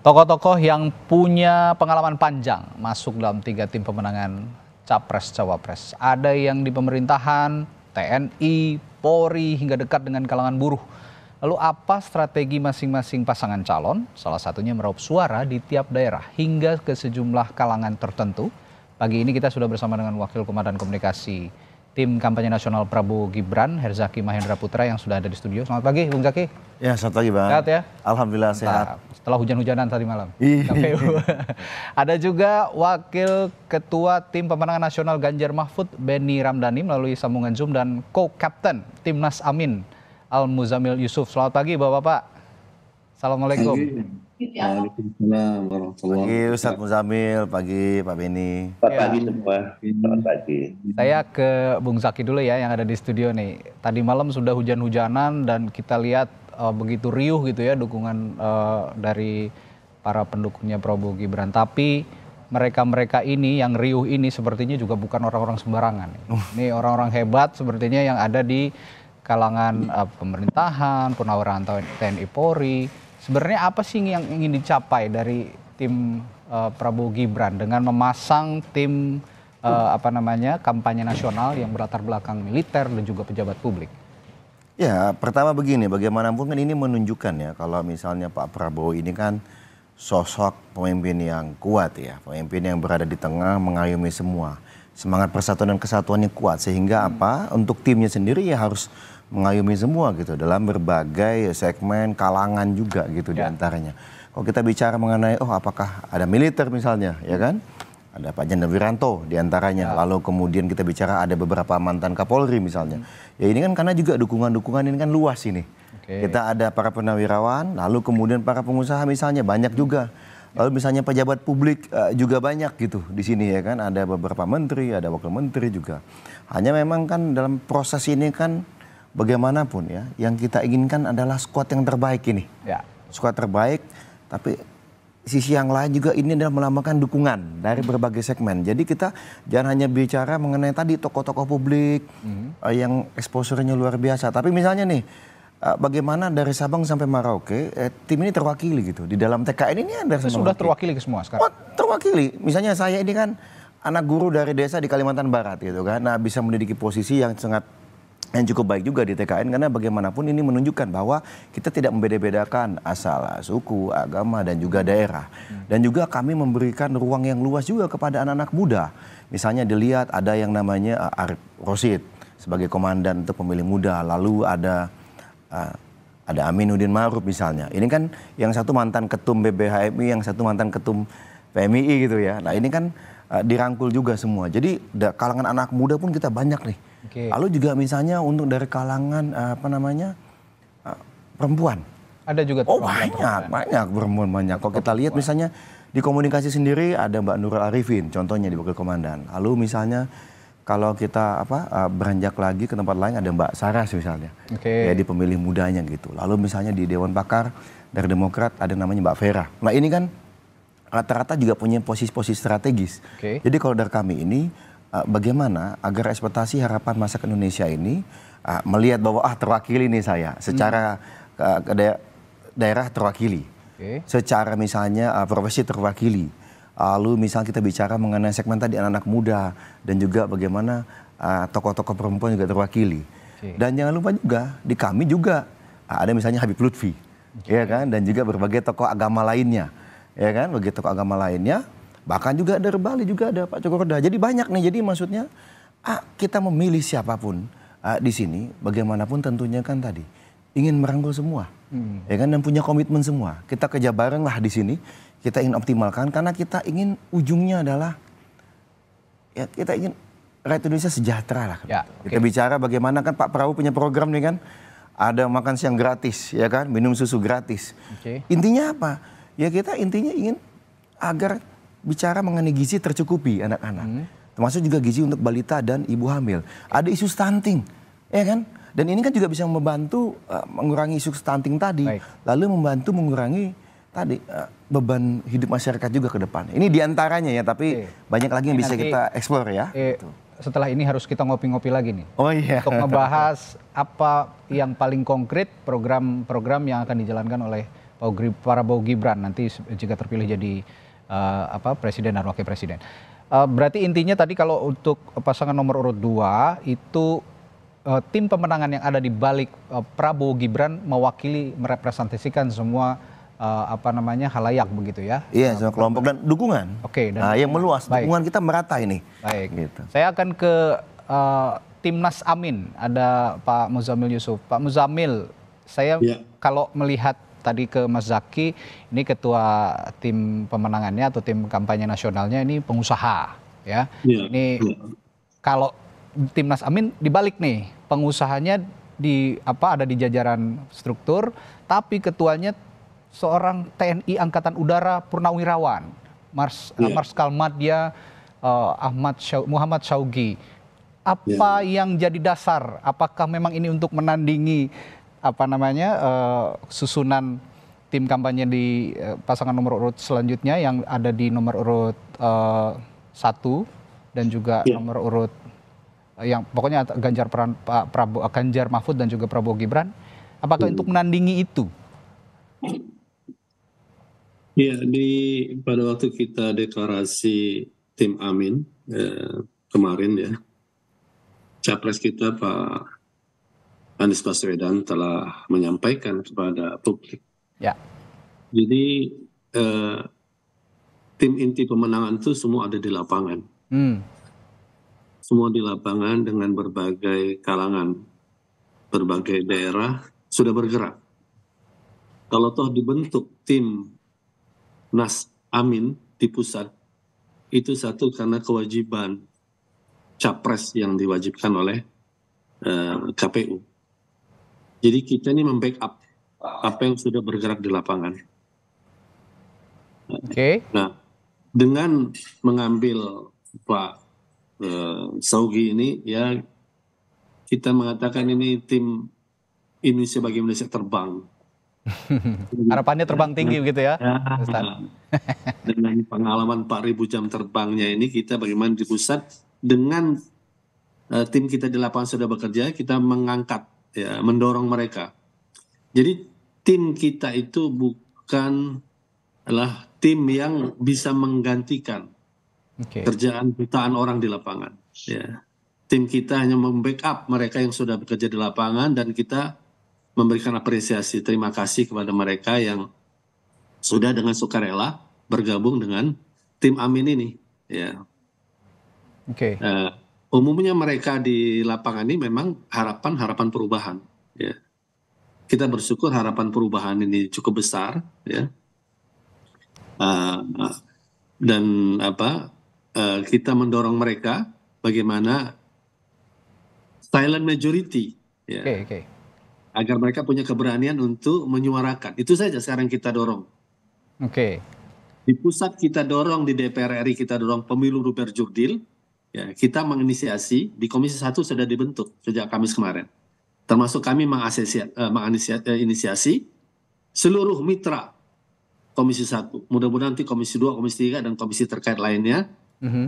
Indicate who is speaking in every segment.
Speaker 1: Tokoh-tokoh yang punya pengalaman panjang masuk dalam tiga tim pemenangan Capres-Cawapres. Ada yang di pemerintahan, TNI, Polri, hingga dekat dengan kalangan buruh. Lalu apa strategi masing-masing pasangan calon? Salah satunya meraup suara di tiap daerah hingga ke sejumlah kalangan tertentu. Pagi ini kita sudah bersama dengan Wakil Komandan Komunikasi tim kampanye nasional Prabowo Gibran, Herzaki Mahendra Putra yang sudah ada di studio. Selamat pagi, Bung Zaki.
Speaker 2: Ya, selamat pagi, Bang. Sehat ya?
Speaker 1: Alhamdulillah Entah, Setelah hujan-hujanan tadi malam. Iya. ada juga Wakil Ketua Tim Pemenangan Nasional Ganjar Mahfud, Benny Ramdhani melalui sambungan Zoom dan Co-Captain Timnas Amin Al Muzamil Yusuf. Selamat pagi, Bapak-Bapak. Assalamualaikum.
Speaker 3: Gitu ya.
Speaker 2: Pagi Ustaz Muzamil, pagi Pak Beni. pagi iya. semua. Selamat pagi. Saya
Speaker 1: ke Bung Zaki dulu ya yang ada di studio nih. Tadi malam sudah hujan-hujanan dan kita lihat uh, begitu riuh gitu ya dukungan uh, dari para pendukungnya Prabowo Gibran. Tapi mereka-mereka ini yang riuh ini sepertinya juga bukan orang-orang sembarangan. Uh. Ini orang-orang hebat sepertinya yang ada di kalangan uh, pemerintahan, penawaran TNI Polri sebenarnya apa sih yang ingin dicapai dari tim uh, Prabowo Gibran dengan memasang tim uh, apa namanya kampanye nasional yang berlatar belakang militer dan juga pejabat publik?
Speaker 2: Ya, pertama begini, bagaimanapun kan ini menunjukkan ya kalau misalnya Pak Prabowo ini kan sosok pemimpin yang kuat ya, pemimpin yang berada di tengah mengayomi semua. Semangat persatuan dan kesatuan yang kuat sehingga apa? Untuk timnya sendiri ya harus mengayomi semua gitu dalam berbagai segmen kalangan juga gitu ya. diantaranya. Kalau kita bicara mengenai oh apakah ada militer misalnya ya kan? Ada Pak Janda Wiranto diantaranya. Ya. Lalu kemudian kita bicara ada beberapa mantan Kapolri misalnya. Hmm. Ya ini kan karena juga dukungan-dukungan ini kan luas ini. Okay. Kita ada para penawirawan, lalu kemudian para pengusaha misalnya banyak hmm. juga. Ya. Lalu misalnya pejabat publik uh, juga banyak gitu di sini ya kan ada beberapa menteri, ada wakil menteri juga. Hanya memang kan dalam proses ini kan bagaimanapun ya, yang kita inginkan adalah skuad yang terbaik ini. Ya. Skuad terbaik, tapi sisi yang lain juga ini adalah melambangkan dukungan dari berbagai segmen. Jadi kita jangan hanya bicara mengenai tadi tokoh-tokoh publik mm-hmm. yang eksposurnya luar biasa. Tapi misalnya nih, eh, bagaimana dari Sabang sampai Merauke eh, tim ini terwakili gitu di dalam TKN ini ada sudah terwakili ke semua sekarang. Oh, terwakili. Misalnya saya ini kan anak guru dari desa di Kalimantan Barat gitu kan. Nah, bisa mendidik posisi yang sangat yang cukup baik juga di TKN karena bagaimanapun ini menunjukkan bahwa kita tidak membeda-bedakan asal suku, agama dan juga daerah. Dan juga kami memberikan ruang yang luas juga kepada anak-anak muda. Misalnya dilihat ada yang namanya uh, Arif Rosid sebagai komandan untuk pemilih muda, lalu ada eh, ada Aminuddin Ma'ruf misalnya. Ini kan yang satu mantan ketum BBHMI, yang satu mantan ketum PMI gitu ya. Nah, ini kan eh, dirangkul juga semua. Jadi kalangan anak muda pun kita banyak nih Okay. Lalu juga misalnya untuk dari kalangan eh, apa namanya eh, perempuan. Ada juga Oh banyak, perempuan. banyak perempuan banyak. Kalau kita lihat misalnya di komunikasi sendiri ada Mbak Nurul Arifin contohnya di Wakil Komandan. Lalu misalnya kalau kita apa eh, beranjak lagi ke tempat lain ada Mbak Sarah misalnya. Okay. Ya di pemilih mudanya gitu. Lalu misalnya di Dewan Pakar dari Demokrat ada namanya Mbak Vera. Nah ini kan rata-rata juga punya posisi-posisi strategis. Okay. Jadi kalau dari kami ini Eh, bagaimana agar ekspektasi harapan masyarakat Indonesia ini uh, melihat bahwa ah terwakili nih saya hmm. secara hmm. uh, daer daerah terwakili, okay. secara misalnya uh, profesi terwakili. Lalu misalnya kita bicara mengenai segmen tadi anak-anak muda dan juga bagaimana tokoh-tokoh uh, perempuan juga terwakili. Okay. Dan jangan lupa juga di kami juga ada misalnya Habib Lutfi, okay. ya kan, dan juga berbagai tokoh agama lainnya, ya kan, berbagai tokoh agama lainnya Bahkan juga dari Bali juga ada Pak Joko Jadi banyak nih. Jadi maksudnya ah, kita memilih siapapun ah, di sini, bagaimanapun tentunya kan tadi ingin merangkul semua, hmm. ya kan dan punya komitmen semua. Kita kerja bareng lah di sini. Kita ingin optimalkan karena kita ingin ujungnya adalah ya kita ingin rakyat Indonesia sejahtera lah. Ya, okay. Kita bicara bagaimana kan Pak Prabowo punya program nih kan ada makan siang gratis ya kan minum susu gratis. Okay. Intinya apa? Ya kita intinya ingin agar bicara mengenai gizi tercukupi anak-anak. Hmm. Termasuk juga gizi untuk balita dan ibu hamil. Ada isu stunting, ya kan? Dan ini kan juga bisa membantu uh, mengurangi isu stunting tadi, Baik. lalu membantu mengurangi tadi uh, beban hidup masyarakat juga ke depan. Ini diantaranya ya, tapi e. banyak lagi yang bisa kita eksplor ya. E. Gitu. Setelah ini harus kita ngopi-ngopi lagi nih. Oh
Speaker 1: iya. Untuk membahas apa yang paling konkret program-program yang akan dijalankan oleh para Bowo Gibran nanti jika terpilih jadi uh, apa presiden dan wakil presiden. Uh, berarti intinya tadi kalau untuk pasangan nomor urut 2 itu uh, tim pemenangan yang ada di balik uh, Prabowo Gibran mewakili merepresentasikan semua uh, apa namanya
Speaker 2: halayak begitu ya. Iya, semua kelompok dan dukungan. Oke, okay, dan nah, yang meluas, Baik. dukungan kita merata ini.
Speaker 1: Baik. Gitu. Saya akan ke uh, Timnas Amin, ada Pak Muzamil Yusuf. Pak Muzamil, saya ya. kalau melihat tadi ke Mas Zaki, ini ketua tim pemenangannya atau tim kampanye nasionalnya ini pengusaha, ya. ya. Ini ya. kalau timnas Amin dibalik nih, pengusahanya di apa ada di jajaran struktur, tapi ketuanya seorang TNI Angkatan Udara Purnawirawan, Mars yeah. Marskal Madya uh, eh, Ahmad Syau, Muhammad Syaugi. Apa yeah. yang jadi dasar? Apakah memang ini untuk menandingi apa namanya uh, susunan tim kampanye di uh, pasangan nomor urut selanjutnya yang ada di nomor urut eh, satu dan juga yeah. nomor urut yang pokoknya Ganjar Pran, Pak Prabowo Ganjar Mahfud dan juga Prabowo Gibran apakah hmm. untuk menandingi itu
Speaker 4: Ya di pada waktu kita deklarasi tim Amin eh, kemarin ya capres kita Pak Anies Baswedan telah menyampaikan kepada publik. Ya. Jadi eh, tim inti pemenangan itu semua ada di lapangan. Hmm. Semua di lapangan dengan berbagai kalangan, berbagai daerah sudah bergerak. Kalau toh dibentuk tim Nas Amin di pusat, itu satu karena kewajiban capres yang diwajibkan oleh eh, KPU jadi kita ini membackup apa yang sudah bergerak di lapangan. Oke. Okay. Nah, dengan mengambil Pak eh, Saugi ini ya kita mengatakan ini tim Indonesia bagi Indonesia terbang. Harapannya terbang tinggi nah, begitu ya. ya dengan pengalaman 4000 jam terbangnya ini kita bagaimana di pusat dengan uh, tim kita di lapangan sudah bekerja kita mengangkat ya, mendorong mereka. Jadi tim kita itu bukanlah tim yang bisa menggantikan okay. kerjaan jutaan orang di lapangan. Ya. Tim kita hanya membackup mereka yang sudah bekerja di lapangan dan kita memberikan apresiasi, terima kasih kepada mereka yang sudah dengan sukarela bergabung dengan tim Amin ini. Ya. Oke. Okay. Uh, eh, umumnya mereka di lapangan ini memang harapan harapan perubahan. Ya. Kita bersyukur harapan perubahan ini cukup besar, ya. Uh, dan apa uh, kita mendorong mereka bagaimana silent majority, ya. Okay, okay. agar mereka punya keberanian untuk menyuarakan. Itu saja sekarang kita dorong. Oke. Okay. Di pusat kita dorong, di DPR RI kita dorong pemilu luber jurdil, ya, kita menginisiasi di Komisi 1 sudah dibentuk sejak Kamis kemarin. Termasuk kami menginisiasi eh, eh, seluruh mitra Komisi 1. Mudah-mudahan nanti Komisi 2, Komisi 3 dan komisi terkait lainnya mm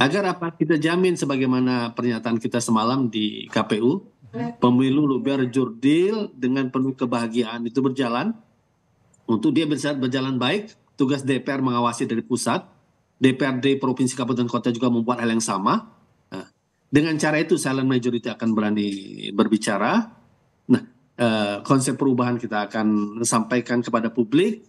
Speaker 4: agar apa kita jamin sebagaimana pernyataan kita semalam di KPU mm-hmm. pemilu luber jurdil dengan penuh kebahagiaan itu berjalan untuk dia bisa berjalan baik tugas DPR mengawasi dari pusat DPRD provinsi kabupaten kota juga membuat hal yang sama dengan cara itu silent majority akan berani berbicara. Nah, eh, konsep perubahan kita akan sampaikan kepada publik.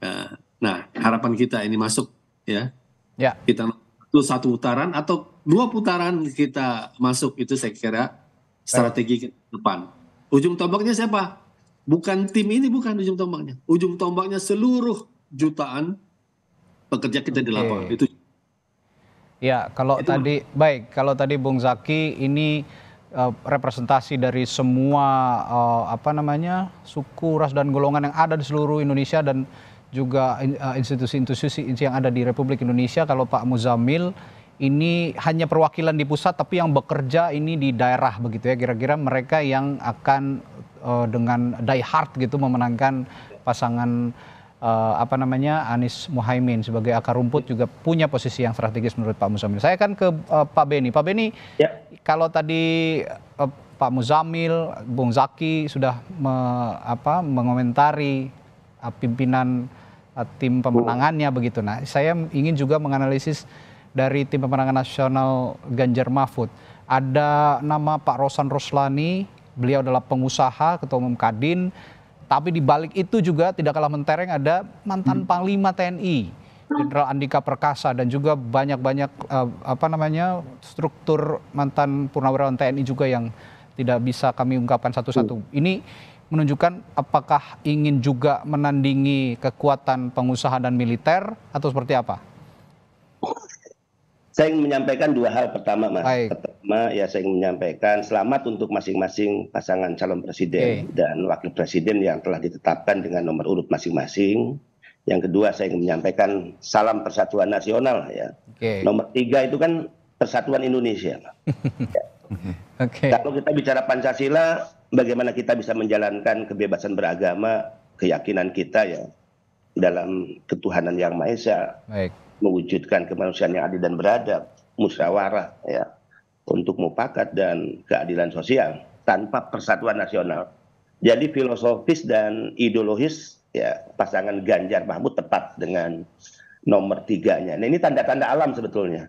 Speaker 4: Eh, nah, harapan kita ini masuk ya. Ya. Kita itu satu putaran atau dua putaran kita masuk itu saya kira
Speaker 2: strategi
Speaker 4: ke depan. Ujung tombaknya siapa? Bukan tim ini bukan ujung tombaknya. Ujung tombaknya seluruh jutaan pekerja kita okay. di lapangan. Itu
Speaker 1: Ya, kalau Itu. tadi baik, kalau tadi Bung Zaki ini uh, representasi dari semua uh, apa namanya suku, ras dan golongan yang ada di seluruh Indonesia dan juga eh, institusi-institusi uh, yang ada di Republik Indonesia. Kalau Pak Muzamil ini hanya perwakilan di pusat, tapi yang bekerja ini di daerah begitu ya. Kira-kira mereka yang akan uh, dengan die hard gitu memenangkan pasangan uh, apa namanya Anies Muhaimin sebagai akar rumput juga punya posisi yang strategis menurut Pak Muzamil. Saya akan ke uh, Pak Beni. Pak Beni, ya. kalau tadi uh, Pak Muzamil, Bung Zaki sudah me, apa, mengomentari uh, pimpinan uh, tim pemenangannya uh. begitu. Nah, saya ingin juga menganalisis dari tim pemenangan nasional Ganjar Mahfud. Ada nama Pak Rosan Roslani, beliau adalah pengusaha, ketua umum Kadin, tapi di balik itu juga tidak kalah mentereng ada mantan hmm. Panglima TNI Jenderal Andika Perkasa dan juga banyak-banyak uh, apa namanya struktur mantan purnawirawan TNI juga yang tidak bisa kami ungkapkan satu-satu. Hmm. Ini menunjukkan apakah ingin juga menandingi kekuatan pengusaha dan militer atau seperti apa?
Speaker 3: saya ingin menyampaikan dua hal pertama mas Baik. pertama ya saya ingin menyampaikan selamat untuk masing-masing pasangan calon presiden okay. dan wakil presiden yang telah ditetapkan dengan nomor urut masing-masing yang kedua saya ingin menyampaikan salam persatuan nasional ya okay. nomor tiga itu kan persatuan Indonesia ya.
Speaker 2: okay.
Speaker 3: kalau kita bicara pancasila bagaimana kita bisa menjalankan kebebasan beragama keyakinan kita ya dalam ketuhanan yang maha esa Baik mewujudkan kemanusiaan yang adil dan beradab, musyawarah ya untuk mufakat dan keadilan sosial tanpa persatuan nasional. Jadi filosofis dan ideologis ya pasangan Ganjar Mahmud tepat dengan nomor tiganya. Nah, ini tanda-tanda alam sebetulnya.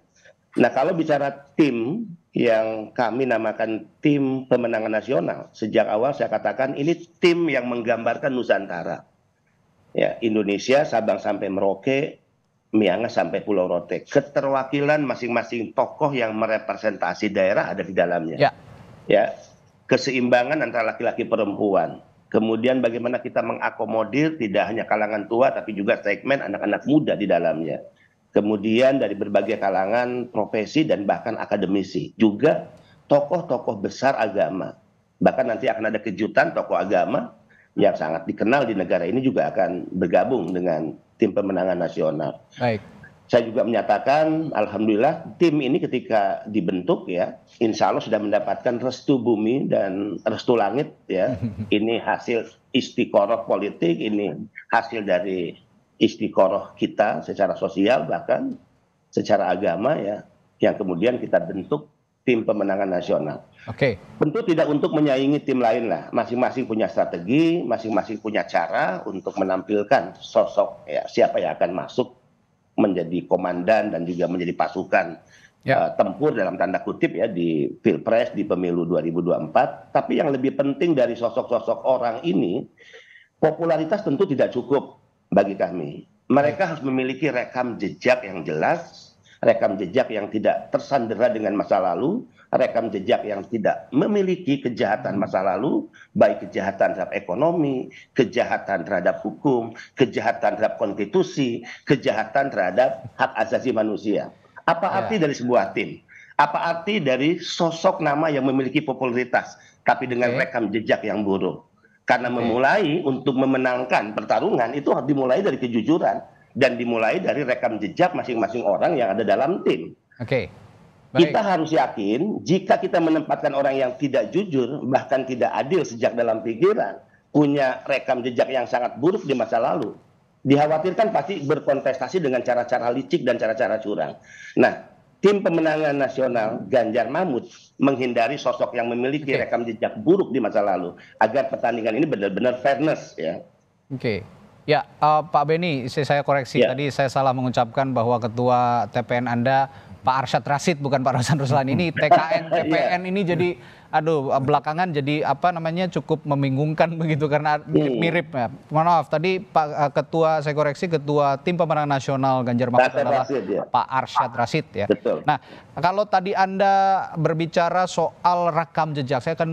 Speaker 3: Nah kalau bicara tim yang kami namakan tim pemenangan nasional sejak awal saya katakan ini tim yang menggambarkan Nusantara. Ya Indonesia Sabang sampai Merauke Miangas sampai Pulau Rote. Keterwakilan masing-masing tokoh yang merepresentasi daerah ada di dalamnya. Ya. ya. Keseimbangan antara laki-laki perempuan. Kemudian bagaimana kita mengakomodir tidak hanya kalangan tua tapi juga segmen anak-anak muda di dalamnya. Kemudian dari berbagai kalangan profesi dan bahkan akademisi. Juga tokoh-tokoh besar agama. Bahkan nanti akan ada kejutan tokoh agama yang sangat dikenal di negara ini juga akan bergabung dengan tim pemenangan nasional. Baik. Saya juga menyatakan, alhamdulillah tim ini ketika dibentuk ya, insya Allah sudah mendapatkan restu bumi dan restu langit ya. Ini hasil istiqoroh politik, ini hasil dari istiqoroh kita secara sosial bahkan secara agama ya, yang kemudian kita bentuk tim pemenangan nasional. Oke. Okay. Tentu tidak untuk menyaingi tim lain lah. Masing-masing punya strategi, masing-masing punya cara untuk menampilkan sosok ya, siapa yang akan masuk menjadi komandan dan juga menjadi pasukan yeah. Ya. uh, tempur dalam tanda kutip ya di Pilpres di pemilu 2024. Tapi yang lebih penting dari sosok-sosok orang ini popularitas tentu tidak cukup bagi kami. Mereka harus memiliki rekam jejak yang jelas rekam jejak yang tidak tersandera dengan masa lalu, rekam jejak yang tidak memiliki kejahatan masa lalu, baik kejahatan terhadap ekonomi, kejahatan terhadap hukum, kejahatan terhadap konstitusi, kejahatan terhadap hak asasi manusia. Apa ya. arti dari sebuah tim? Apa arti dari sosok nama yang memiliki popularitas tapi dengan rekam jejak yang buruk? Karena memulai untuk memenangkan pertarungan itu dimulai dari kejujuran dan dimulai dari rekam jejak masing-masing orang yang ada dalam tim. Oke. Okay. Kita harus yakin jika kita menempatkan orang yang tidak jujur bahkan tidak adil sejak dalam pikiran punya rekam jejak yang sangat buruk di masa lalu dikhawatirkan pasti berkontestasi dengan cara-cara licik dan cara-cara curang. Nah, tim pemenangan nasional Ganjar Mahmud menghindari sosok yang memiliki okay. rekam jejak buruk di masa lalu agar pertandingan ini benar-benar fairness ya. Oke. Okay.
Speaker 1: Ya, uh, Pak Beni, saya koreksi ya. tadi saya salah mengucapkan bahwa ketua TPN Anda Pak Arsyad Rasid bukan Pak Rosan Ruslan ini TKN TPN ya. ini jadi aduh belakangan jadi apa namanya cukup membingungkan begitu karena hmm. mirip ya. Mohon maaf tadi Pak eh, Ketua saya koreksi Ketua Tim Pemenang Nasional Ganjar Mahfud adalah ya. Pak Arsyad Rasid ya. Betul. Nah, kalau tadi Anda berbicara soal rekam jejak, saya akan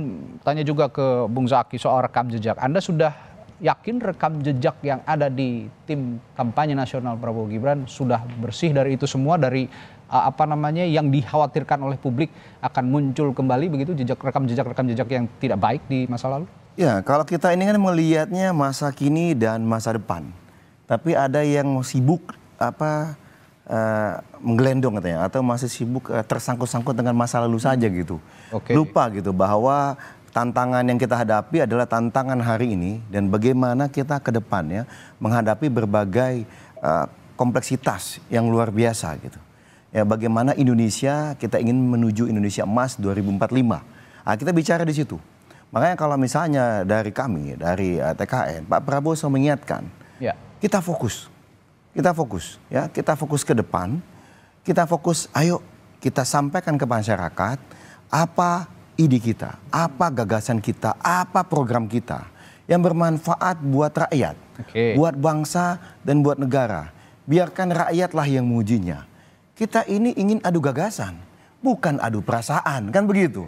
Speaker 1: tanya juga ke Bung Zaki soal rekam jejak. Anda sudah yakin rekam jejak yang ada di tim kampanye nasional Prabowo Gibran sudah bersih dari itu semua dari uh, apa namanya yang dikhawatirkan oleh publik akan muncul kembali begitu jejak rekam jejak rekam jejak yang tidak baik di masa lalu?
Speaker 2: Ya, kalau kita ini kan melihatnya masa kini dan masa depan. Tapi ada yang sibuk apa Uh, menggelendong katanya atau masih sibuk uh, tersangkut-sangkut dengan masa lalu saja gitu. Okay. Lupa gitu bahwa tantangan yang kita hadapi adalah tantangan hari ini dan bagaimana kita ke depannya menghadapi berbagai uh, kompleksitas yang luar biasa gitu. Ya bagaimana Indonesia kita ingin menuju Indonesia emas 2045. Nah, kita bicara di situ. Makanya kalau misalnya dari kami dari uh, eh, TKN Pak Prabowo selalu mengingatkan ya. kita fokus. Kita fokus ya, kita fokus ke depan. Kita fokus ayo kita sampaikan ke masyarakat apa ide kita, apa gagasan kita, apa program kita yang bermanfaat buat rakyat, okay. buat bangsa dan buat negara. Biarkan rakyatlah yang mengujinya. Kita ini ingin adu gagasan, bukan adu perasaan, kan begitu.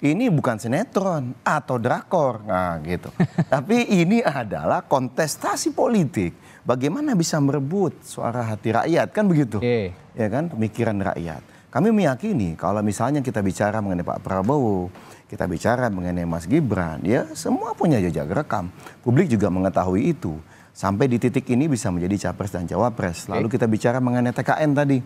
Speaker 2: Ini bukan sinetron atau drakor, nah gitu. Tapi ini adalah kontestasi politik. Bagaimana bisa merebut suara hati rakyat, kan begitu? Okay. Ya kan, pemikiran rakyat. Kami meyakini kalau misalnya kita bicara mengenai Pak Prabowo, kita bicara mengenai Mas Gibran, ya semua punya jejak rekam. Publik juga mengetahui itu. Sampai di titik ini bisa menjadi capres dan cawapres. Lalu kita bicara mengenai TKN tadi.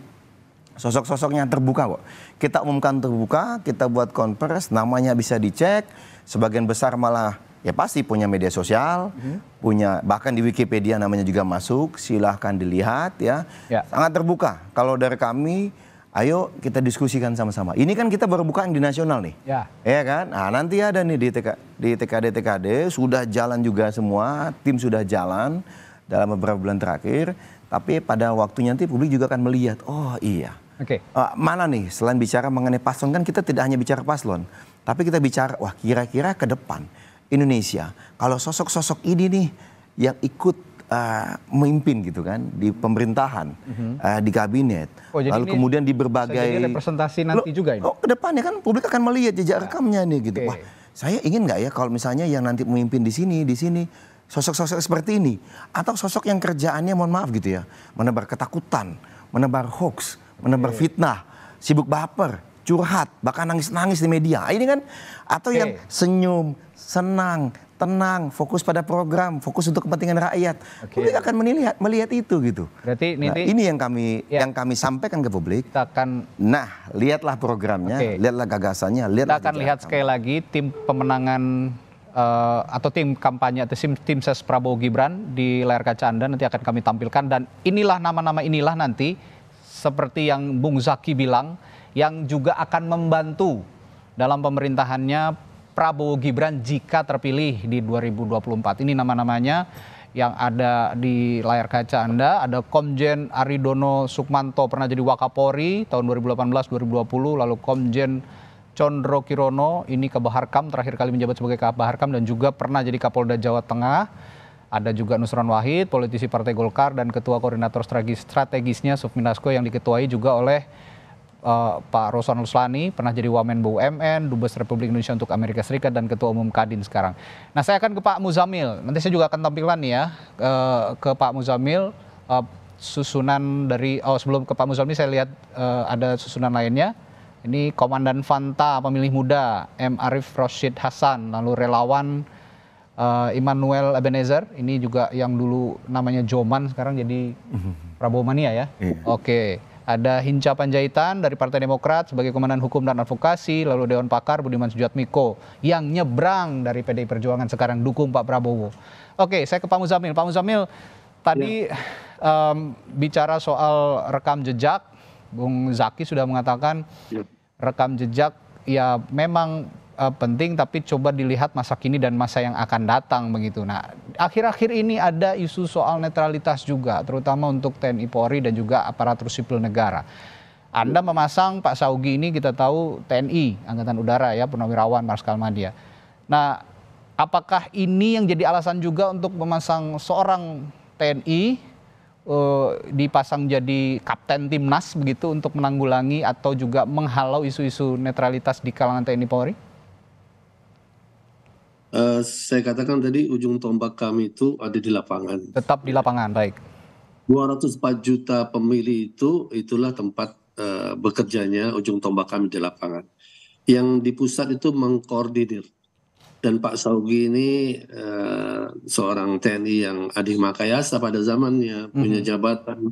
Speaker 2: Sosok-sosoknya terbuka kok. Kita umumkan terbuka, kita buat konpres, namanya bisa dicek. Sebagian besar malah ya pasti punya media sosial, hmm. punya bahkan di Wikipedia namanya juga masuk, silahkan dilihat ya. ya. Sangat terbuka. Kalau dari kami Ayo kita diskusikan sama-sama. Ini kan kita baru buka yang di nasional nih. Ya. Iya kan? Nah, nanti ada nih di TK di TKD TKD sudah jalan juga semua, tim sudah jalan dalam beberapa bulan terakhir, tapi pada waktunya nanti publik juga akan melihat, oh iya. Oke. Okay. Uh, eh, mana nih selain bicara mengenai paslon kan kita tidak hanya bicara paslon, tapi kita bicara wah kira-kira ke depan Indonesia kalau sosok-sosok ini nih yang ikut uh, memimpin gitu kan di pemerintahan, mm-hmm. uh, di kabinet, oh, lalu kemudian di berbagai representasi nanti lo, juga ini. Oh, kedepannya kan publik akan melihat jejak nah. rekamnya nih gitu. Okay. Wah, saya ingin nggak ya kalau misalnya yang nanti memimpin di sini, di sini sosok-sosok seperti ini atau sosok yang kerjaannya mohon maaf gitu ya, menebar ketakutan, menebar hoax, menebar okay. fitnah, sibuk baper, curhat, bahkan nangis-nangis di media. Ini kan atau okay. yang senyum, senang, tenang, fokus pada program, fokus untuk kepentingan rakyat. Okay. Publik akan melihat melihat itu gitu. Berarti nah, nanti, ini yang kami ya. yang kami sampaikan ke publik. Kita akan Nah, lihatlah programnya, okay. lihatlah gagasannya, lihatlah Kita akan lihat
Speaker 1: sekali lagi tim pemenangan uh, atau tim kampanye atau tim, tim ses Prabowo Gibran di layar kaca Anda nanti akan kami tampilkan dan inilah nama-nama inilah nanti seperti yang Bung Zaki bilang yang juga akan membantu dalam pemerintahannya Prabowo Gibran jika terpilih di 2024. Ini nama-namanya yang ada di layar kaca Anda ada Komjen Aridono Sukmanto pernah jadi Wakapori tahun 2018 2020 lalu Komjen Condro Kirono ini Kabaharkam terakhir kali menjabat sebagai Kabaharkam dan juga pernah jadi Kapolda Jawa Tengah ada juga Nusron Wahid politisi Partai Golkar dan ketua koordinator strategisnya Sufminasko yang diketuai juga oleh uh, Pak Rosan Luslani, pernah jadi Wamen BUMN, Dubes Republik Indonesia untuk Amerika Serikat dan Ketua Umum Kadin sekarang. Nah, saya akan ke Pak Muzamil. Nanti saya juga akan tampilan nih ya uh, ke Pak Muzamil uh, susunan dari oh sebelum ke Pak Muzamil saya lihat uh, ada susunan lainnya. Ini Komandan Fanta Pemilih Muda, M Arif Roshid Hasan, lalu relawan uh, Immanuel Ebenezer, ini juga yang dulu namanya Joman sekarang jadi mhm. Prabowo Mania ya. Iya. Oke. Okay. Ada Hinca Panjaitan dari Partai Demokrat sebagai Komandan Hukum dan Advokasi, lalu Dewan Pakar Budiman Sujatmiko yang nyebrang dari PDI Perjuangan sekarang dukung Pak Prabowo. Oke, saya ke Pak Muzamil. Pak Muzamil, tadi ya. um, bicara soal rekam jejak, Bung Zaki sudah mengatakan ya. rekam jejak ya memang uh, penting tapi coba dilihat masa kini dan masa yang akan datang begitu. Nah, akhir-akhir ini ada isu soal netralitas juga terutama untuk TNI Polri dan juga aparatur sipil negara. Anda memasang Pak Saugi ini kita tahu TNI Angkatan Udara ya Purnawirawan Marskal Madya. Nah, apakah ini yang jadi alasan juga untuk memasang seorang TNI uh, eh, dipasang jadi kapten timnas begitu untuk menanggulangi atau juga menghalau isu-isu netralitas di kalangan TNI Polri?
Speaker 4: Eh, saya katakan tadi ujung tombak kami itu ada di lapangan. Tetap di lapangan, baik. 204 juta pemilih itu itulah tempat uh, bekerjanya ujung tombak kami di lapangan. Yang di pusat itu mengkoordinir. Dan Pak Saugi ini uh, seorang TNI yang adik makayasa pada zamannya, mm-hmm. punya jabatan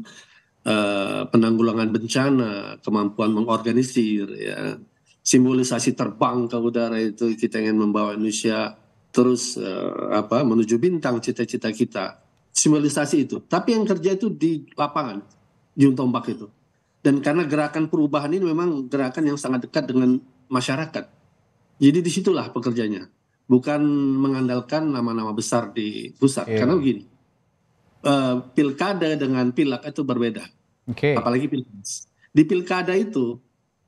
Speaker 4: uh, penanggulangan bencana, kemampuan mengorganisir ya. Simbolisasi terbang ke udara itu kita ingin membawa Indonesia terus eh, apa menuju bintang cita-cita kita simbolisasi itu tapi yang kerja itu di lapangan di tombak itu dan karena gerakan perubahan ini memang gerakan yang sangat dekat dengan masyarakat jadi disitulah pekerjanya bukan mengandalkan nama-nama besar di pusat yeah. karena begini uh, pilkada dengan pilak itu berbeda okay. apalagi pilpres di pilkada itu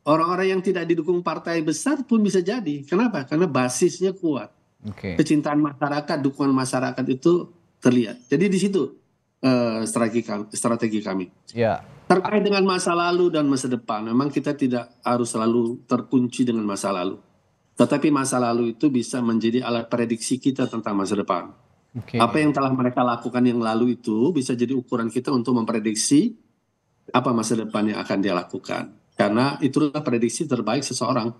Speaker 4: orang-orang yang tidak didukung partai besar pun bisa jadi kenapa karena basisnya kuat Okay. Kecintaan masyarakat, dukungan masyarakat itu terlihat. Jadi di situ uh, strategi kami. Yeah. Terkait dengan masa lalu dan masa depan, memang kita tidak harus selalu terkunci dengan masa lalu. Tetapi masa lalu itu bisa menjadi alat prediksi kita tentang masa depan. Okay. Apa yang telah mereka lakukan yang lalu itu bisa jadi ukuran kita untuk memprediksi apa masa depan yang akan dia lakukan. Karena itulah prediksi terbaik seseorang.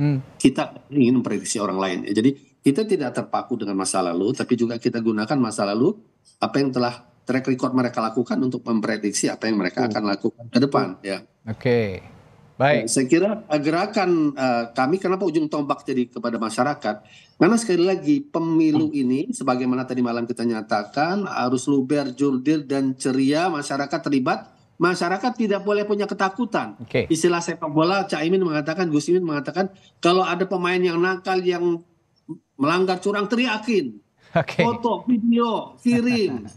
Speaker 4: Hmm. Kita ingin memprediksi orang lain. Jadi kita tidak terpaku dengan masa lalu, tapi juga kita gunakan masa lalu apa yang telah track record mereka lakukan untuk memprediksi apa yang mereka akan lakukan ke depan. Ya. Oke. Okay. Ya, baik. Ya, saya kira gerakan uh, kami kenapa ujung tombak jadi kepada masyarakat? Karena sekali lagi pemilu hmm. ini sebagaimana tadi malam kita nyatakan harus luber, jurdil dan ceria masyarakat terlibat. Masyarakat tidak boleh punya ketakutan. Okay. Istilah sepak bola Caimin mengatakan Gus Imin mengatakan kalau ada pemain yang nakal yang melanggar curang teriakin. Okay. Foto, video, kirim.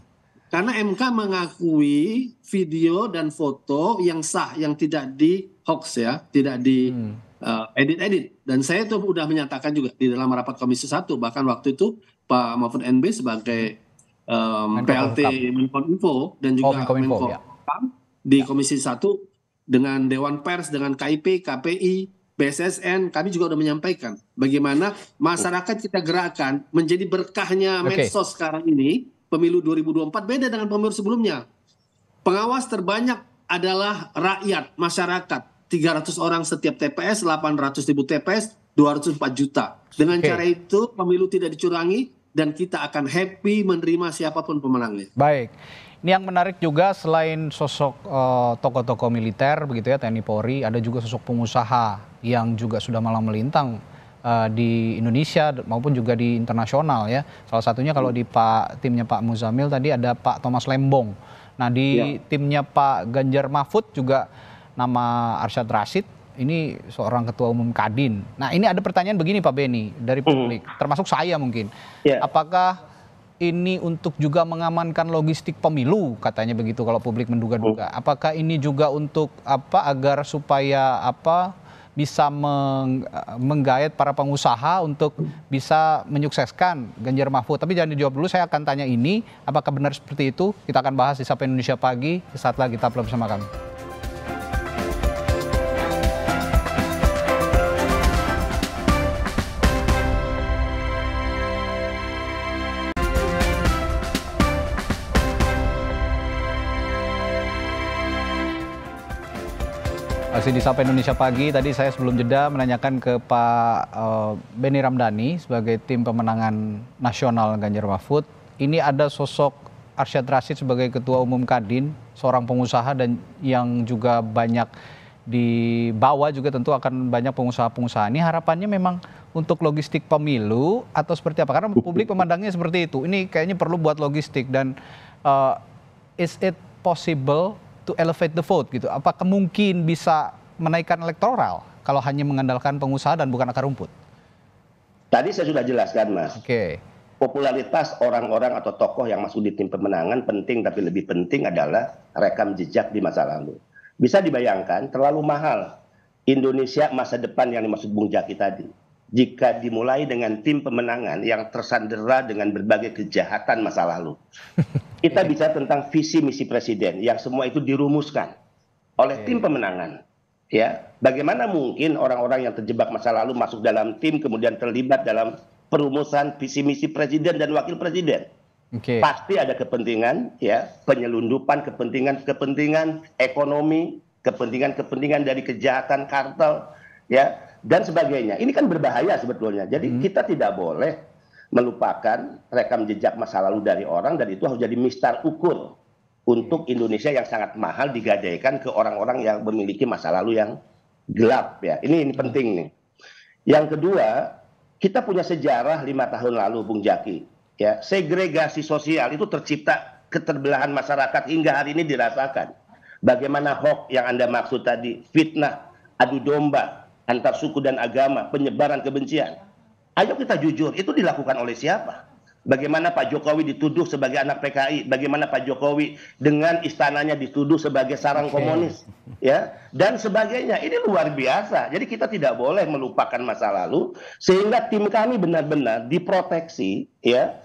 Speaker 4: Karena MK mengakui video dan foto yang sah yang tidak di hoax ya, tidak di hmm. uh, edit-edit. Dan saya itu sudah menyatakan juga di dalam rapat komisi satu bahkan waktu itu Pak Mahfud NB sebagai um, Menko PLT Menkominfo dan oh, juga oh, Menko, ya. di ya. komisi satu dengan Dewan Pers, dengan KIP, KPI, BSSN kami juga sudah menyampaikan bagaimana masyarakat kita gerakan menjadi berkahnya medsos okay. sekarang ini pemilu 2024 beda dengan pemilu sebelumnya. Pengawas terbanyak adalah rakyat, masyarakat. 300 orang setiap TPS, 800 ribu TPS, 204 juta. Dengan okay. cara itu pemilu tidak dicurangi dan kita akan happy menerima siapapun pemenangnya.
Speaker 1: Baik. Ini yang menarik juga selain sosok tokoh eh, tokoh-tokoh militer begitu ya TNI Polri, ada juga sosok pengusaha yang juga sudah malang melintang uh, di Indonesia maupun juga di internasional ya. Salah satunya kalau di Pak timnya Pak Muzamil tadi ada Pak Thomas Lembong. Nah, di ya. timnya Pak Ganjar Mahfud juga nama Arsyad Rashid ini seorang ketua umum Kadin. Nah, ini ada pertanyaan begini Pak Beni dari hmm. publik, hmm. termasuk saya mungkin. Yeah. Apakah ini untuk juga mengamankan logistik pemilu katanya begitu kalau publik menduga-duga. Oh. Apakah ini juga untuk apa agar supaya apa bisa meng, menggait para pengusaha untuk bisa menyukseskan Ganjar Mahfud. Tapi jangan dijawab dulu, saya akan tanya ini, apakah benar seperti itu? Kita akan bahas di Sapa Indonesia Pagi, sesaat lagi tetaplah bersama kami. Masih di Sapa Indonesia Pagi, tadi saya sebelum jeda menanyakan ke Pak eh, Beni Ramdhani sebagai tim pemenangan nasional Ganjar Mahfud. Ini ada sosok Arsyad Rashid sebagai Ketua Umum Kadin, seorang pengusaha dan yang juga banyak dibawa juga tentu akan banyak pengusaha-pengusaha ini harapannya memang untuk logistik pemilu atau seperti apa karena publik memandangnya seperti itu ini kayaknya perlu buat logistik dan uh, is it possible to elevate the vote gitu? Apa kemungkin bisa menaikkan elektoral kalau hanya mengandalkan pengusaha dan bukan akar rumput?
Speaker 3: Tadi saya sudah jelaskan, Mas. Oke. Okay. Popularitas orang-orang atau tokoh yang masuk di tim pemenangan penting, tapi lebih penting adalah rekam jejak di masa lalu. Bisa dibayangkan terlalu mahal Indonesia masa depan yang dimaksud Bung Jaki tadi. Jika dimulai dengan tim pemenangan yang tersandera dengan berbagai kejahatan masa lalu. kita iya. bisa tentang visi misi presiden yang semua itu dirumuskan oleh iya, tim iya. pemenangan ya bagaimana mungkin orang-orang yang terjebak masa lalu masuk dalam tim kemudian terlibat dalam perumusan visi misi presiden dan wakil presiden okay. pasti ada kepentingan ya penyelundupan kepentingan kepentingan ekonomi kepentingan kepentingan dari kejahatan kartel ya dan sebagainya ini kan berbahaya sebetulnya jadi hmm. kita tidak boleh melupakan rekam jejak masa lalu dari orang dan itu harus jadi mistar ukur untuk Indonesia yang sangat mahal digadaikan ke orang-orang yang memiliki masa lalu yang gelap ya. Ini ini penting nih. Yang kedua, kita punya sejarah lima tahun lalu Bung Jaki. Ya, segregasi sosial itu tercipta keterbelahan masyarakat hingga hari ini dirasakan. Bagaimana hoax yang Anda maksud tadi, fitnah, adu domba antar suku dan agama, penyebaran kebencian Ayo kita jujur, itu dilakukan oleh siapa? Bagaimana Pak Jokowi dituduh sebagai anak PKI, bagaimana Pak Jokowi dengan istananya dituduh sebagai sarang okay. komunis, ya, dan sebagainya. Ini luar biasa. Jadi kita tidak boleh melupakan masa lalu sehingga tim kami benar-benar diproteksi, ya.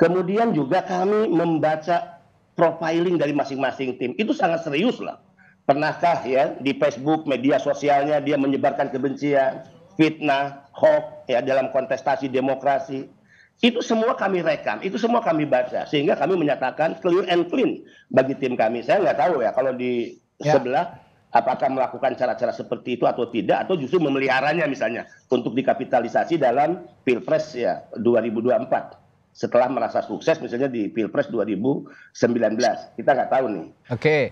Speaker 3: Kemudian juga kami membaca profiling dari masing-masing tim. Itu sangat serius lah. Pernahkah ya di Facebook, media sosialnya dia menyebarkan kebencian? fitnah, hoax ya dalam kontestasi demokrasi. Itu semua kami rekam, itu semua kami baca sehingga kami menyatakan clear and clean bagi tim kami. Saya nggak tahu ya kalau di ya. sebelah apakah melakukan cara-cara seperti itu atau tidak atau justru memeliharanya misalnya untuk dikapitalisasi dalam Pilpres ya 2024 setelah merasa sukses misalnya di Pilpres 2019. Kita nggak tahu nih. Oke. Okay.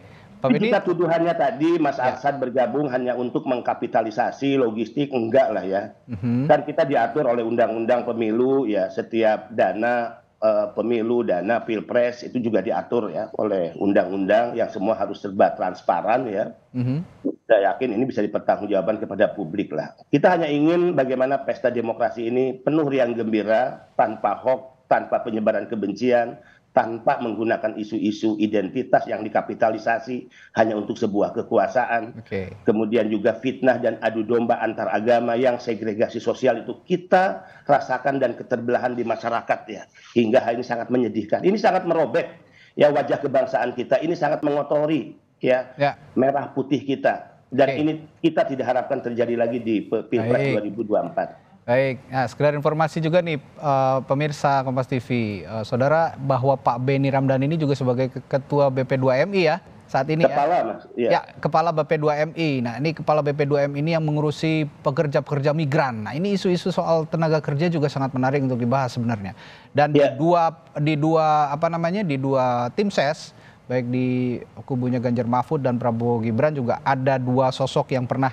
Speaker 3: Pak Bedi? Jika tuduhannya tadi Mas ya. bergabung hanya untuk mengkapitalisasi logistik, enggak lah ya. Mm-hmm. kita diatur oleh undang-undang pemilu ya setiap dana uh, pemilu, dana pilpres itu juga diatur ya oleh undang-undang yang semua harus serba transparan ya. mm Saya yakin ini bisa dipertanggungjawabkan kepada publik lah. Kita hanya ingin bagaimana pesta demokrasi ini penuh riang gembira, tanpa hoax, tanpa penyebaran kebencian, tanpa menggunakan isu-isu identitas yang dikapitalisasi hanya untuk sebuah kekuasaan. Okay. Kemudian juga fitnah dan adu domba antar agama yang segregasi sosial itu kita rasakan dan keterbelahan di masyarakat ya. Hingga hal ini sangat menyedihkan. Ini sangat merobek ya wajah kebangsaan kita. Ini sangat mengotori ya yeah. merah putih kita. Dan okay. ini kita tidak harapkan terjadi lagi di Pilpres 2024.
Speaker 1: Baik, nah, sekedar informasi juga nih uh, pemirsa Kompas TV, uh, eh, saudara bahwa Pak Beni Ramdan ini juga sebagai ketua BP2MI ya saat ini kepala, ya. Mas, ya kepala iya. ya, BP2MI. Nah ini kepala BP2MI ini yang mengurusi pekerja-pekerja migran. Nah ini isu-isu soal tenaga kerja juga sangat menarik untuk dibahas sebenarnya. Dan yeah. di ya. dua di dua apa namanya di dua tim ses baik di kubunya Ganjar Mahfud dan Prabowo Gibran juga ada dua sosok yang pernah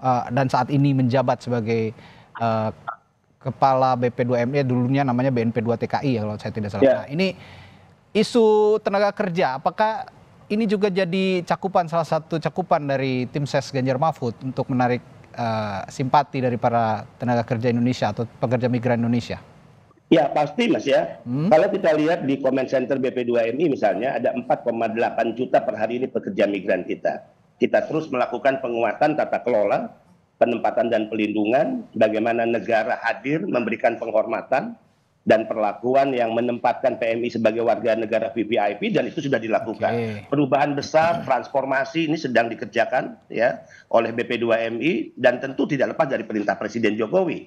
Speaker 1: uh, dan saat ini menjabat sebagai Eh, kepala BP2MI e dulunya namanya BNP2 TKI ya kalau saya tidak salah. Yeah. Nah, ini isu tenaga kerja apakah ini juga jadi cakupan salah satu cakupan dari tim ses Ganjar Mahfud untuk menarik uh, simpati dari para tenaga kerja Indonesia atau pekerja migran Indonesia?
Speaker 3: Ya pasti mas ya. Hmm? Kalau kita lihat di comment center BP2MI e misalnya ada 4,8 juta per hari ini pekerja migran kita. Kita terus melakukan penguatan tata kelola penempatan dan pelindungan, bagaimana negara hadir memberikan penghormatan dan perlakuan yang menempatkan PMI sebagai warga negara VVIP dan itu sudah dilakukan. Okay. Perubahan besar, transformasi ini sedang dikerjakan ya oleh BP2MI dan tentu tidak lepas dari perintah Presiden Jokowi.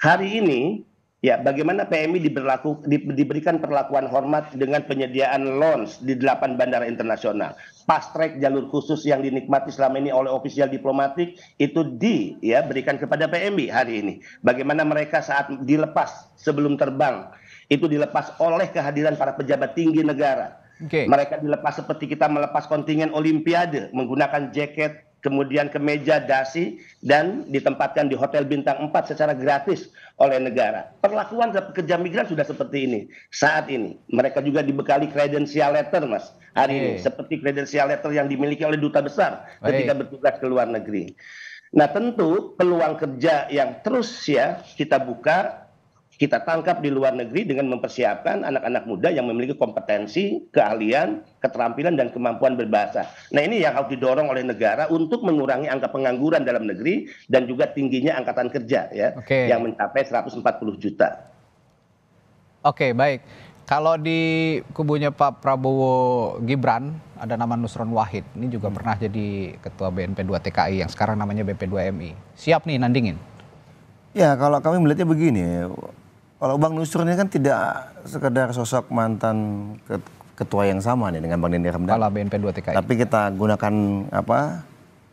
Speaker 3: Hari ini Ya, bagaimana PMI diberlaku, di, diberikan perlakuan hormat dengan penyediaan loans di delapan bandara internasional. Fast track jalur khusus yang dinikmati selama ini oleh ofisial diplomatik itu di ya berikan kepada PMI hari ini. Bagaimana mereka saat dilepas sebelum terbang itu dilepas oleh kehadiran para pejabat tinggi negara. Okay. Mereka dilepas seperti kita melepas kontingen olimpiade menggunakan jaket kemudian ke meja dasi dan ditempatkan di hotel bintang 4 secara gratis oleh negara. Perlakuan pekerja migran sudah seperti ini saat ini. Mereka juga dibekali kredensial letter, Mas. Hari Baik. ini seperti kredensial letter yang dimiliki oleh duta besar Baik. ketika bertugas ke luar negeri. Nah, tentu peluang kerja yang terus ya kita buka kita tangkap di luar negeri dengan mempersiapkan anak-anak muda yang memiliki kompetensi, keahlian, keterampilan dan kemampuan berbahasa. Nah, ini yang harus didorong oleh negara untuk mengurangi angka pengangguran dalam negeri dan juga tingginya angkatan kerja ya okay. yang mencapai 140 juta.
Speaker 1: Oke, okay, baik. Kalau di kubunya Pak Prabowo Gibran ada nama Nusron Wahid. Ini juga hmm. pernah jadi ketua BNP2 TKI yang sekarang namanya BP2MI. Siap nih nandingin.
Speaker 2: Ya, kalau kami melihatnya begini, kalau Bang Nusron ini kan tidak sekedar sosok mantan ketua yang sama nih dengan Bang Deni Ramdan. Kepala BNP 2 TKI. Tapi kita gunakan apa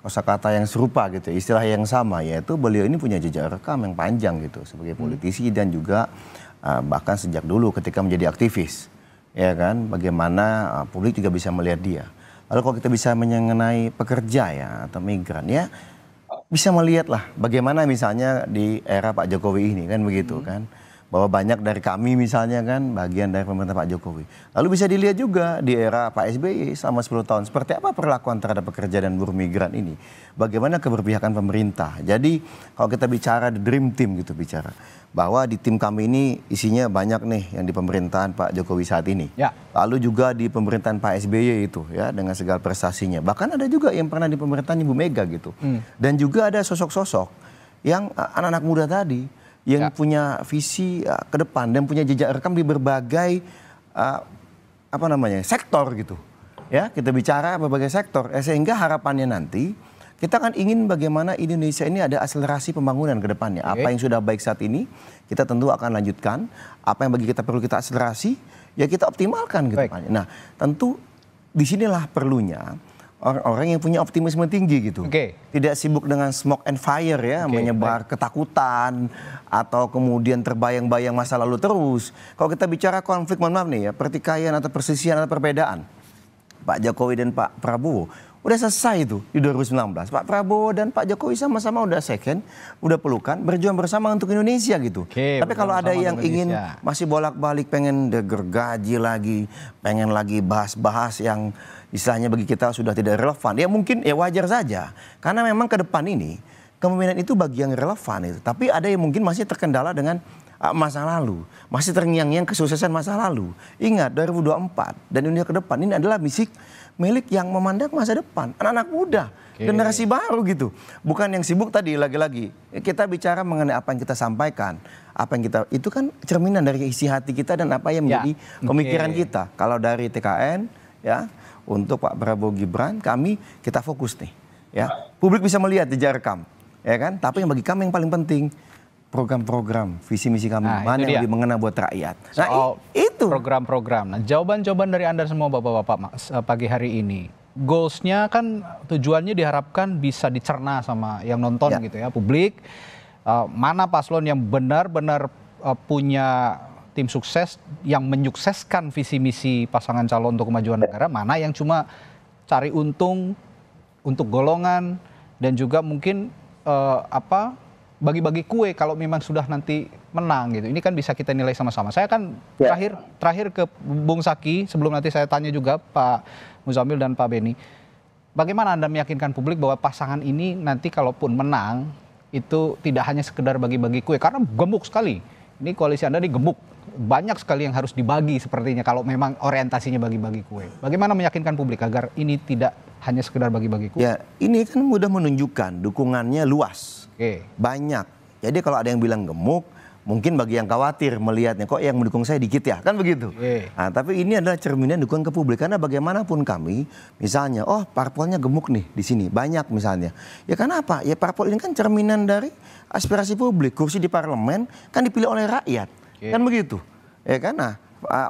Speaker 2: kata yang serupa gitu, istilah yang sama yaitu beliau ini punya jejak rekam yang panjang gitu sebagai hmm. politisi hmm. dan juga uh, bahkan sejak dulu ketika menjadi aktivis ya kan bagaimana uh, publik juga bisa melihat dia. Lalu kalau kita bisa mengenai pekerja ya atau migran ya bisa melihatlah bagaimana misalnya di era Pak Jokowi ini kan begitu hmm. kan bahwa banyak dari kami misalnya kan bagian dari pemerintah Pak Jokowi. Lalu bisa dilihat juga di era Pak SBY selama 10 tahun seperti apa perlakuan terhadap pekerja dan buruh migran ini. Bagaimana keberpihakan pemerintah. Jadi kalau kita bicara the dream team gitu bicara bahwa di tim kami ini isinya banyak nih yang di pemerintahan Pak Jokowi saat ini. Ya. Lalu juga di pemerintahan Pak SBY itu ya dengan segala prestasinya. Bahkan ada juga yang pernah di pemerintahan Ibu Mega gitu. Hmm. Dan juga ada sosok-sosok yang anak-anak muda tadi yang ya. punya visi uh, ke depan dan punya jejak rekam di berbagai uh, apa namanya sektor gitu ya kita bicara berbagai sektor eh, sehingga harapannya nanti kita kan ingin bagaimana Indonesia ini ada akselerasi pembangunan ke depannya. Okay. Apa yang sudah baik saat ini, kita tentu akan lanjutkan. Apa yang bagi kita perlu kita akselerasi, ya kita optimalkan ke depannya. Nah, tentu disinilah perlunya orang-orang yang punya optimisme tinggi gitu. Okay. Tidak sibuk dengan smoke and fire ya, okay. menyebar baik. ketakutan atau kemudian terbayang-bayang masa lalu terus. Kalau kita bicara konflik mohon maaf nih ya, pertikaian atau persisian atau perbedaan. Pak Jokowi dan Pak Prabowo udah selesai itu di 2019. Pak Prabowo dan Pak Jokowi sama-sama udah second, udah pelukan, berjuang bersama untuk Indonesia gitu. Oke, Tapi kalau ada yang Indonesia. ingin masih bolak-balik pengen degergaji lagi, pengen lagi bahas-bahas yang istilahnya bagi kita sudah tidak relevan. Ya mungkin ya wajar saja. Karena memang ke depan ini kepemimpinan itu bagi yang relevan itu. Tapi ada yang mungkin masih terkendala dengan ah, masa lalu, masih terngiang-ngiang kesuksesan masa lalu. Ingat 2024 dan dunia ke depan ini adalah misi milik yang memandang masa depan, anak-anak muda, okay. generasi baru gitu. Bukan yang sibuk tadi lagi-lagi. Kita bicara mengenai apa yang kita sampaikan, apa yang kita itu kan cerminan dari isi hati kita dan apa yang ya. menjadi ya. pemikiran kita. Kalau dari TKN ya untuk Pak Prabowo Gibran kami kita fokus nih ya publik bisa melihat di rekam ya kan tapi yang bagi kami yang paling penting program-program visi misi kami nah, mana yang lebih mengena buat rakyat
Speaker 1: nah itu program-program nah jawaban-jawaban dari anda semua bapak-bapak eh, pagi hari ini goalsnya kan tujuannya diharapkan bisa dicerna sama yang nonton ya. gitu ya publik uh, mana paslon yang benar-benar uh, punya tim sukses yang menyukseskan visi misi pasangan calon untuk kemajuan ya. negara mana yang cuma cari untung untuk golongan dan juga mungkin uh, apa bagi-bagi kue kalau memang sudah nanti menang gitu. Ini kan bisa kita nilai sama-sama. Saya kan ya. terakhir terakhir ke Bung Saki sebelum nanti saya tanya juga Pak Muzamil dan Pak Beni. Bagaimana Anda meyakinkan publik bahwa pasangan ini nanti kalaupun menang itu tidak hanya sekedar bagi-bagi kue karena gemuk sekali. Ini koalisi Anda digemuk banyak sekali yang harus dibagi sepertinya kalau memang orientasinya bagi-bagi kue. Bagaimana meyakinkan publik agar ini tidak hanya sekedar
Speaker 2: bagi-bagi kue? Ya, ini kan mudah menunjukkan dukungannya luas. Okay. Banyak. Jadi kalau ada yang bilang gemuk, mungkin bagi yang khawatir melihatnya kok yang mendukung saya dikit ya, kan begitu. Okay. Nah, tapi ini adalah cerminan dukungan ke publik karena bagaimanapun kami misalnya oh parpolnya gemuk nih di sini, banyak misalnya. Ya karena apa? Ya parpol ini kan cerminan dari aspirasi publik. Kursi di parlemen kan dipilih oleh rakyat. Okay. Kan begitu. Ya kan? Nah,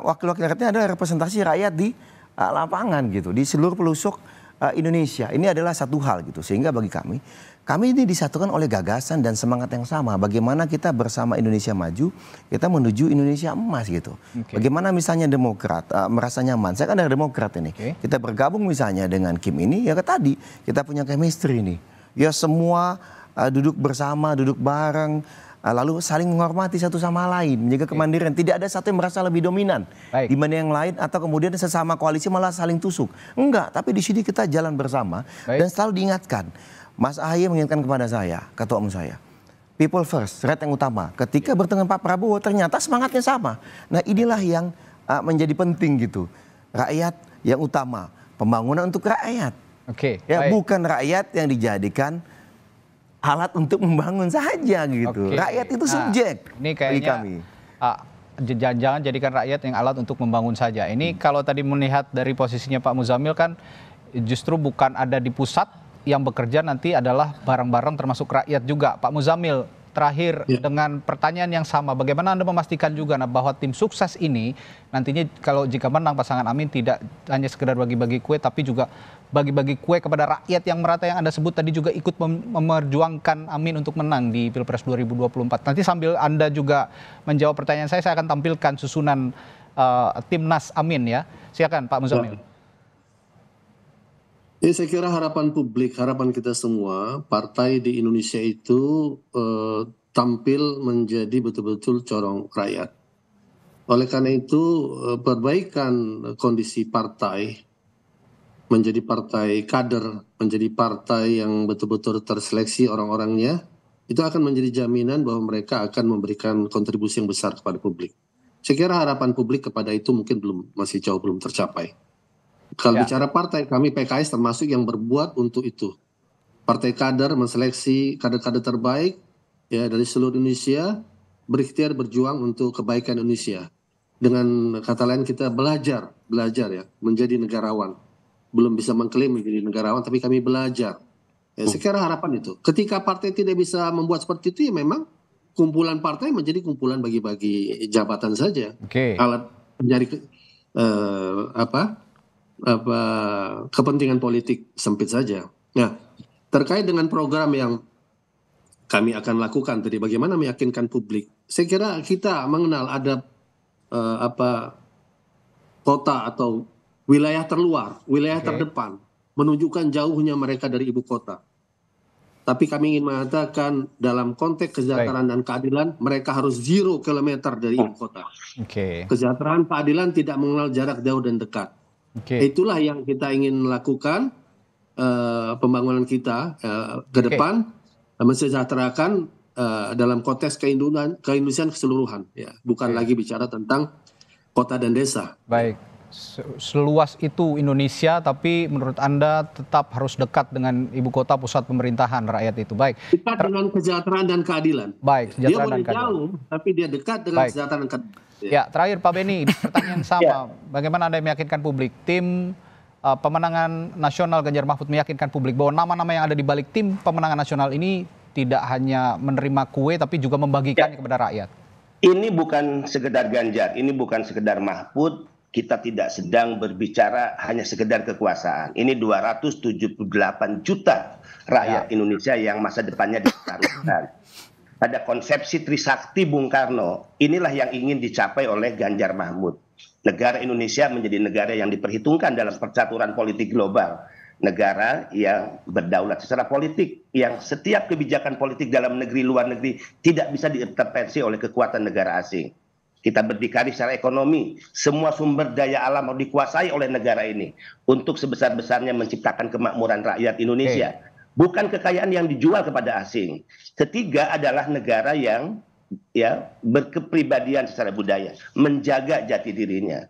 Speaker 2: wakil-wakil rakyatnya adalah representasi rakyat di uh, lapangan gitu, di seluruh pelosok uh, Indonesia. Ini adalah satu hal gitu. Sehingga bagi kami, kami ini disatukan oleh gagasan dan semangat yang sama. Bagaimana kita bersama Indonesia maju, kita menuju Indonesia emas gitu. Okay. Bagaimana misalnya Demokrat uh, merasa nyaman. Saya kan dari Demokrat ini. Okay. Kita bergabung misalnya dengan Kim ini, ya tadi kita punya chemistry ini. Ya semua uh, duduk bersama, duduk bareng Ah, lalu saling menghormati satu sama lain, menjaga iya. kemandirian. Tidak ada satu yang merasa lebih dominan di mana yang lain atau kemudian sesama koalisi malah saling tusuk. Enggak, tapi di sini kita jalan bersama Baik. dan selalu diingatkan. Mas Ahaye mengingatkan kepada saya, ketua umum saya, people first, red yang utama. Ketika ya. bertemu Pak Prabowo ternyata semangatnya sama. Nah inilah yang uh, menjadi penting gitu. Rakyat yang utama, pembangunan untuk rakyat. Oke. Okay, ya bukan rakyat yang dijadikan alat untuk membangun saja gitu. Okay. Rakyat itu nah, subjek. Nah, ini kayaknya kami.
Speaker 1: Uh, ah, jangan-jangan jadikan rakyat yang alat untuk membangun saja. Ini hmm. kalau tadi melihat dari posisinya Pak Muzamil kan justru bukan ada di pusat yang bekerja nanti adalah barang-barang termasuk rakyat juga. Pak Muzamil, terakhir ya. dengan pertanyaan yang sama, bagaimana Anda memastikan juga nah, bahwa tim sukses ini nantinya kalau jika menang pasangan Amin tidak hanya sekedar bagi-bagi kue tapi juga bagi-bagi kue kepada rakyat yang merata yang Anda sebut tadi juga ikut mem memerjuangkan Amin untuk menang di Pilpres 2024. Nanti sambil Anda juga menjawab pertanyaan saya saya akan tampilkan susunan uh, timnas Amin ya. Silakan Pak Muzamil. Ya
Speaker 4: ya saya kira harapan publik harapan kita semua partai di indonesia itu eh, tampil menjadi betul betul corong rakyat oleh karena itu eh, perbaikan kondisi partai menjadi partai kader, menjadi partai yang betul-betul terseleksi orang-orangnya, itu akan menjadi jaminan bahwa mereka akan memberikan kontribusi yang besar kepada publik. Saya kira harapan publik kepada itu mungkin belum masih jauh belum tercapai. Kalau ya. bicara partai, kami PKS termasuk yang berbuat untuk itu. Partai kader menseleksi kader-kader terbaik ya dari seluruh Indonesia, berikhtiar berjuang untuk kebaikan Indonesia. Dengan kata lain kita belajar, belajar ya, menjadi negarawan. Belum bisa mengklaim menjadi negarawan, tapi kami belajar. Ya, hmm. sekarang harapan itu. Ketika partai tidak bisa membuat seperti itu, ya memang kumpulan partai menjadi kumpulan bagi-bagi jabatan saja. Okay. Alat menjadi eh, apa apa kepentingan politik sempit saja. Nah, terkait dengan program yang kami akan lakukan tadi bagaimana meyakinkan publik. Saya kira kita mengenal ada uh, apa kota atau wilayah terluar, wilayah okay. terdepan menunjukkan jauhnya mereka dari ibu kota. Tapi kami ingin mengatakan dalam konteks kesejahteraan Baik. dan keadilan mereka harus zero kilometer dari ibu hmm. kota. Okay. Kesejahteraan keadilan tidak mengenal jarak jauh dan dekat. Okay. Itulah yang kita ingin lakukan uh, pembangunan kita uh, ke depan uh, mensejahterakan uh, dalam konteks keindunan keindonesian keseluruhan ya, bukan okay. lagi bicara tentang kota dan desa.
Speaker 1: Baik seluas itu Indonesia, tapi menurut Anda tetap harus dekat dengan ibu kota pusat pemerintahan rakyat itu. Baik. Dekat dengan kesejahteraan dan keadilan. Baik, Dia boleh dan keadilan. jauh,
Speaker 4: tapi dia dekat dengan Baik. kesejahteraan dan keadilan.
Speaker 1: Ya, terakhir Pak Beni, pertanyaan sama. ya. Bagaimana Anda meyakinkan publik tim uh, pemenangan nasional Ganjar Mahfud meyakinkan publik bahwa nama-nama yang ada di balik tim pemenangan nasional ini tidak hanya menerima kue tapi juga membagikannya ya. kepada rakyat?
Speaker 3: Ini bukan sekedar Ganjar, ini bukan sekedar Mahfud, kita tidak sedang berbicara hanya sekedar kekuasaan. Ini 278 juta rakyat ya. Indonesia yang masa depannya ditaruhkan. Pada konsepsi Trisakti Bung Karno, inilah yang ingin dicapai oleh Ganjar Mahmud. Negara Indonesia menjadi negara yang diperhitungkan dalam percaturan politik global. Negara yang berdaulat secara politik, yang setiap kebijakan politik dalam negeri, luar negeri, tidak bisa diintervensi oleh kekuatan negara asing kita berdikari secara ekonomi. Semua sumber daya alam harus dikuasai oleh negara ini untuk sebesar-besarnya menciptakan kemakmuran rakyat Indonesia. Hey. Bukan kekayaan yang dijual kepada asing. Ketiga adalah negara yang ya berkepribadian secara budaya, menjaga jati dirinya.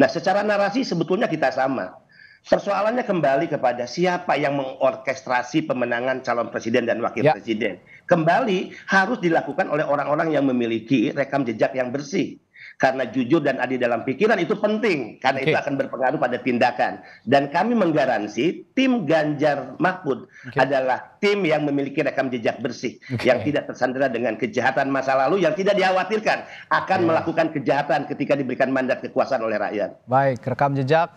Speaker 3: Nah, secara narasi sebetulnya kita sama. Persoalannya kembali kepada siapa yang mengorkestrasi pemenangan calon presiden dan wakil ya. presiden. Kembali harus dilakukan oleh orang-orang yang memiliki rekam jejak yang bersih karena jujur dan adil dalam pikiran itu penting karena okay. itu akan berpengaruh pada tindakan dan kami menggaransi tim Ganjar Mahfud okay. adalah tim yang memiliki rekam jejak bersih okay. yang tidak tersandera dengan kejahatan masa lalu yang tidak dikhawatirkan akan okay. melakukan kejahatan ketika diberikan mandat kekuasaan oleh rakyat.
Speaker 1: Baik, rekam jejak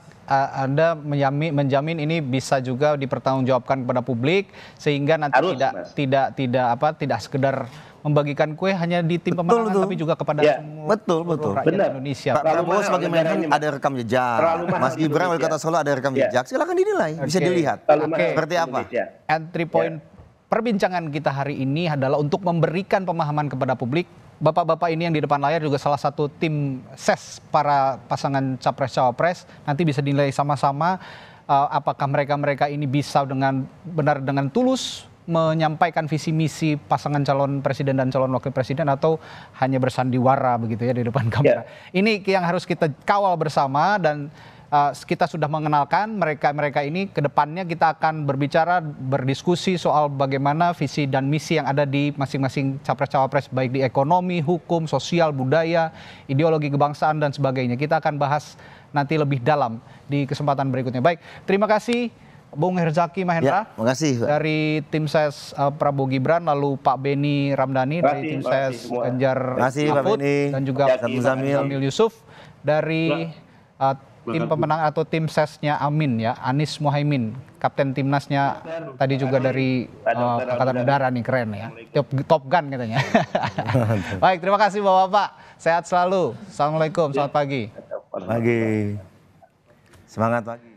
Speaker 1: anda menjamin ini bisa juga dipertanggungjawabkan kepada publik sehingga nanti Harus, tidak mas. tidak tidak apa tidak sekedar membagikan kue
Speaker 2: hanya di tim pemenangan betul. tapi juga kepada ya. semua betul betul rakyat Benar. Indonesia. Pak Prabowo sebagai menhan ada rekam jejak. Mas Gibran wali kota Solo ada rekam iya. jejak. Ya. Silakan dinilai, okay. bisa dilihat. Okay. Seperti apa?
Speaker 1: Entry point ya. perbincangan kita hari ini adalah untuk memberikan pemahaman kepada publik bapak-bapak ini yang di depan layar juga salah satu tim ses para pasangan capres-cawapres. Nanti bisa dinilai sama-sama uh, apakah mereka-mereka ini bisa dengan benar dengan tulus menyampaikan visi misi pasangan calon presiden dan calon wakil presiden atau hanya bersandiwara begitu ya di depan ya. kamera. Yeah. Ini yang harus kita kawal bersama dan uh, kita sudah mengenalkan mereka-mereka ini ke depannya kita akan berbicara berdiskusi soal bagaimana visi dan misi yang ada di masing-masing capres-cawapres baik di ekonomi, hukum, sosial, budaya, ideologi kebangsaan dan sebagainya. Kita akan bahas nanti lebih dalam di kesempatan berikutnya. Baik, terima kasih Bung Herzaki Mahendra. Ya, kasih Dari tim ses uh, Prabowo Gibran lalu Pak Beni Ramdhani dari tim ses Ganjar Mahfud dan juga Pak Zamil Yusuf dari uh, tim pemenang atau tim sesnya Amin ya, Anis Muhaimin, kapten timnasnya tadi juga dari uh, angkatan udara nih keren ya, top, top gun katanya. Baik, terima kasih bapak-bapak, sehat selalu. Assalamualaikum, selamat iya. pagi.
Speaker 2: Pagi, semangat pagi.